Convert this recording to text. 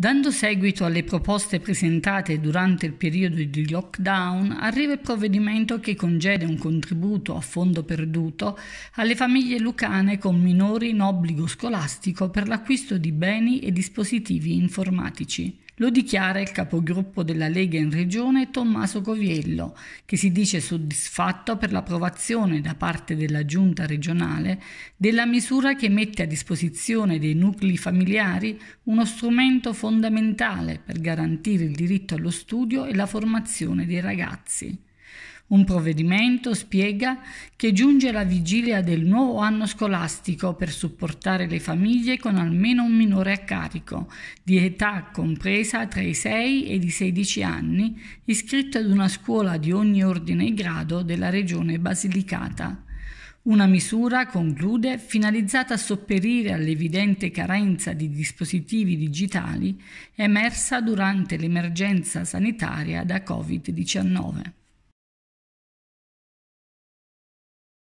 Dando seguito alle proposte presentate durante il periodo di lockdown, arriva il provvedimento che congede un contributo a fondo perduto alle famiglie lucane con minori in obbligo scolastico per l'acquisto di beni e dispositivi informatici. Lo dichiara il capogruppo della Lega in regione Tommaso Coviello, che si dice soddisfatto per l'approvazione da parte della giunta regionale della misura che mette a disposizione dei nuclei familiari uno strumento fondamentale per garantire il diritto allo studio e la formazione dei ragazzi. Un provvedimento, spiega, che giunge alla vigilia del nuovo anno scolastico per supportare le famiglie con almeno un minore a carico, di età compresa tra i 6 e i 16 anni, iscritto ad una scuola di ogni ordine e grado della regione basilicata. Una misura, conclude, finalizzata a sopperire all'evidente carenza di dispositivi digitali emersa durante l'emergenza sanitaria da Covid-19.